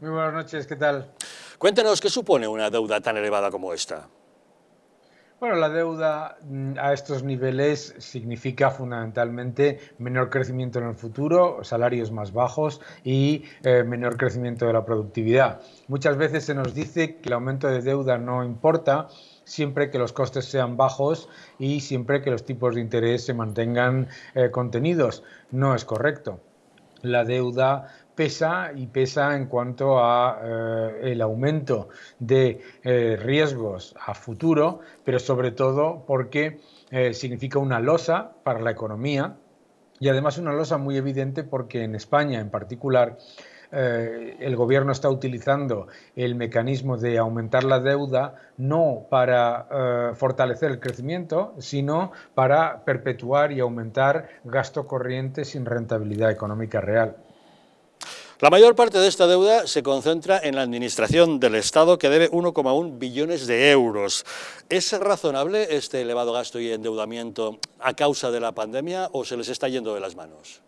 Muy buenas noches, ¿qué tal? Cuéntanos, ¿qué supone una deuda tan elevada como esta? Bueno, la deuda mm, a estos niveles significa fundamentalmente menor crecimiento en el futuro, salarios más bajos y eh, menor crecimiento de la productividad. Muchas veces se nos dice que el aumento de deuda no importa siempre que los costes sean bajos y siempre que los tipos de interés se mantengan eh, contenidos. No es correcto la deuda pesa y pesa en cuanto a eh, el aumento de eh, riesgos a futuro, pero sobre todo porque eh, significa una losa para la economía y además una losa muy evidente porque en España en particular el gobierno está utilizando el mecanismo de aumentar la deuda no para fortalecer el crecimiento, sino para perpetuar y aumentar gasto corriente sin rentabilidad económica real. La mayor parte de esta deuda se concentra en la administración del Estado, que debe 1,1 billones de euros. ¿Es razonable este elevado gasto y endeudamiento a causa de la pandemia o se les está yendo de las manos?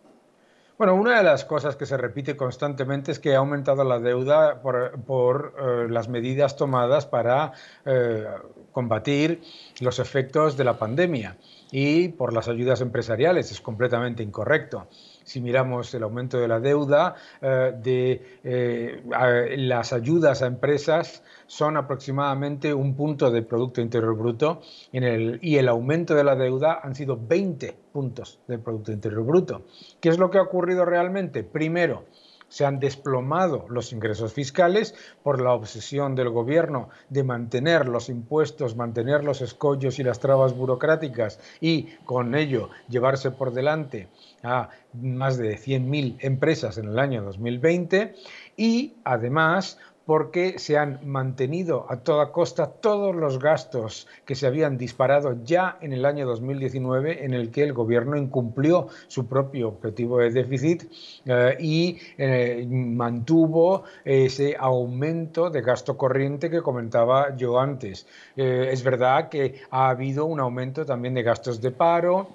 Bueno, una de las cosas que se repite constantemente es que ha aumentado la deuda por, eh, las medidas tomadas para eh, combatir los efectos de la pandemia y por las ayudas empresariales. Es completamente incorrecto si miramos el aumento de la deuda, eh, de eh, las ayudas a empresas son aproximadamente un punto de Producto Interior Bruto y el aumento de la deuda han sido 20 puntos del Producto Interior Bruto. ¿Qué es lo que ha ocurrido realmente? Primero, se han desplomado los ingresos fiscales por la obsesión del gobierno de mantener los impuestos, mantener los escollos y las trabas burocráticas y con ello llevarse por delante a más de 100.000 empresas en el año 2020 y además porque se han mantenido a toda costa todos los gastos que se habían disparado ya en el año 2019 en el que el gobierno incumplió su propio objetivo de déficit eh, y eh, mantuvo ese aumento de gasto corriente que comentaba yo antes. Eh, es verdad que ha habido un aumento también de gastos de paro,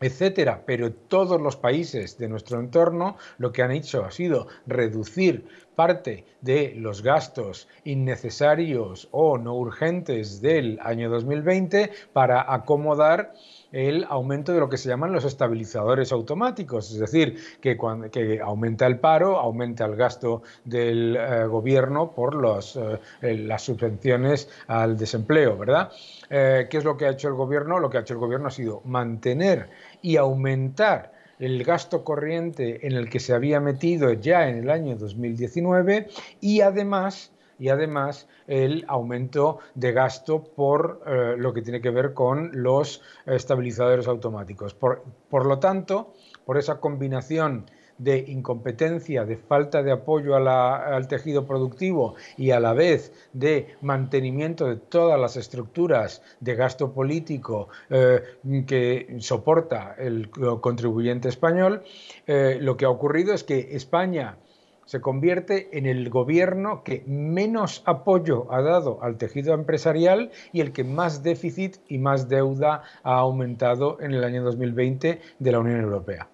etcétera, pero todos los países de nuestro entorno lo que han hecho ha sido reducir parte de los gastos innecesarios o no urgentes del año 2020 para acomodar el aumento de lo que se llaman los estabilizadores automáticos, es decir, que, cuando, aumenta el paro, aumenta el gasto del eh, gobierno por eh, las subvenciones al desempleo, ¿verdad? Eh, ¿Qué es lo que ha hecho el gobierno? Lo que ha hecho el gobierno ha sido mantener y aumentar el gasto corriente en el que se había metido ya en el año 2019 y además y además el aumento de gasto por eh, lo que tiene que ver con los estabilizadores automáticos. Por, lo tanto, por esa combinación de incompetencia, de falta de apoyo al tejido productivo y a la vez de mantenimiento de todas las estructuras de gasto político eh, que soporta el contribuyente español, eh, lo que ha ocurrido es que España se convierte en el gobierno que menos apoyo ha dado al tejido empresarial y el que más déficit y más deuda ha aumentado en el año 2020 de la Unión Europea.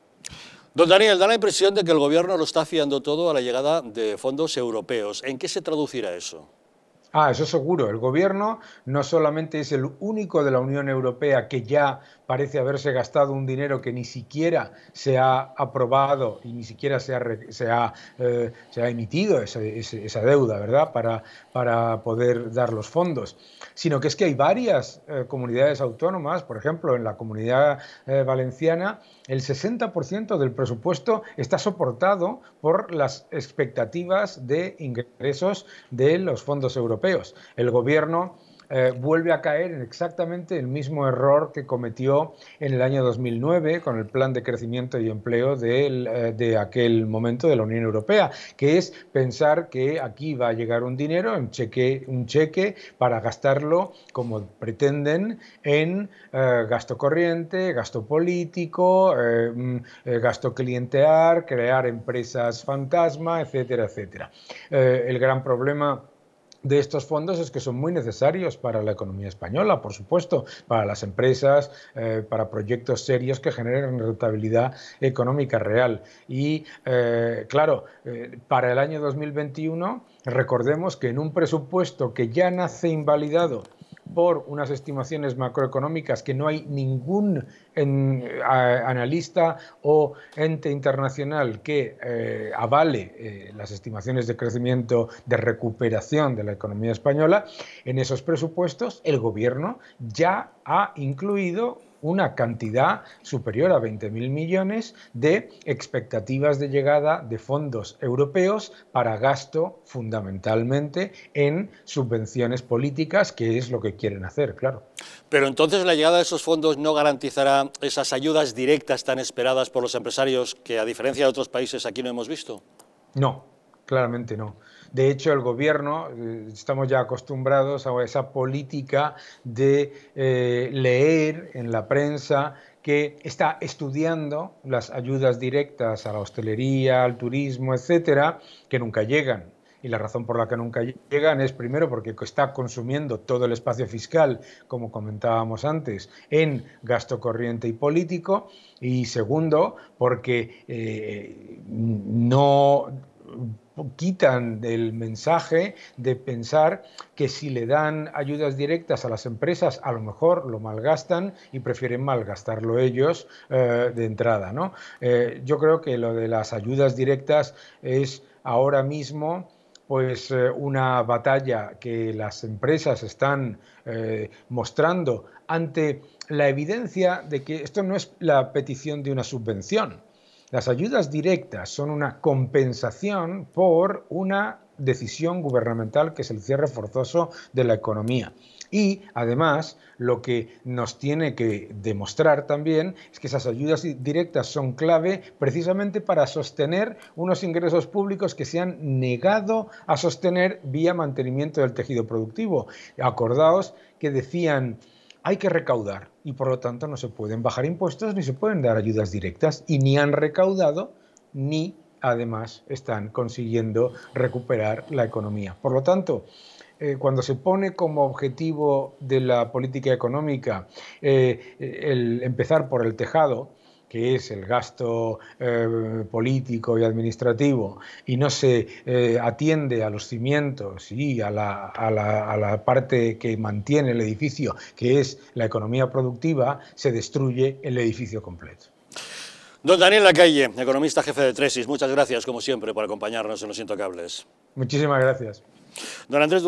Don Daniel, da la impresión de que el gobierno lo está fiando todo a la llegada de fondos europeos. ¿En qué se traducirá eso? Ah, eso seguro. El gobierno no solamente es el único de la Unión Europea que ya parece haberse gastado un dinero que ni siquiera se ha aprobado y ni siquiera se ha, eh, emitido esa, deuda, ¿verdad?, para, poder dar los fondos. Sino que es que hay varias eh, comunidades autónomas, por ejemplo, en la comunidad eh, valenciana, el 60% del presupuesto está soportado por las expectativas de ingresos de los fondos europeos. El gobierno eh, vuelve a caer en exactamente el mismo error que cometió en el año 2009 con el plan de crecimiento y empleo eh, de aquel momento de la Unión Europea, que es pensar que aquí va a llegar un dinero, un cheque, un cheque para gastarlo como pretenden en eh, gasto corriente, gasto político, mm, gasto clientear, crear empresas fantasma, etcétera, etcétera. el gran problema de estos fondos es que son muy necesarios para la economía española, por supuesto, para las empresas, eh, para proyectos serios que generen rentabilidad económica real. Y eh, claro, eh, para el año 2021, recordemos que en un presupuesto que ya nace invalidado, por unas estimaciones macroeconómicas que no hay ningún analista o ente internacional que eh, avale eh, las estimaciones de crecimiento, de recuperación de la economía española, en esos presupuestos el gobierno ya ha incluido una cantidad superior a 20.000 millones de expectativas de llegada de fondos europeos para gasto fundamentalmente en subvenciones políticas, que es lo que quieren hacer, claro. Pero entonces la llegada de esos fondos no garantizará esas ayudas directas tan esperadas por los empresarios que a diferencia de otros países aquí no hemos visto. No, Claramente no. De hecho, el gobierno, eh, estamos ya acostumbrados a esa política de eh, leer en la prensa que está estudiando las ayudas directas a la hostelería, al turismo, etcétera, que nunca llegan. Y la razón por la que nunca llegan es primero porque está consumiendo todo el espacio fiscal, como comentábamos antes, en gasto corriente y político. Y segundo, porque eh, no quitan del mensaje de pensar que si le dan ayudas directas a las empresas, a lo mejor lo malgastan y prefieren malgastarlo ellos eh, de entrada. ¿no? Eh, yo creo que lo de las ayudas directas es ahora mismo pues eh, una batalla que las empresas están mostrando ante la evidencia de que esto no es la petición de una subvención, las ayudas directas son una compensación por una decisión gubernamental que es el cierre forzoso de la economía. Y además, lo que nos tiene que demostrar también es que esas ayudas directas son clave precisamente para sostener unos ingresos públicos que se han negado a sostener vía mantenimiento del tejido productivo. Acordaos que decían hay que recaudar y por lo tanto no se pueden bajar impuestos ni se pueden dar ayudas directas y ni han recaudado ni además están consiguiendo recuperar la economía. Por lo tanto, eh, cuando se pone como objetivo de la política económica eh, el empezar por el tejado, que es el gasto eh, político y administrativo, y no se eh, atiende a los cimientos y a la, a, la, a la, parte que mantiene el edificio, que es la economía productiva, se destruye el edificio completo. Don Daniel Lacalle, economista jefe de Tresis, muchas gracias, como siempre, por acompañarnos en Los Intocables. Muchísimas gracias. Don Andrés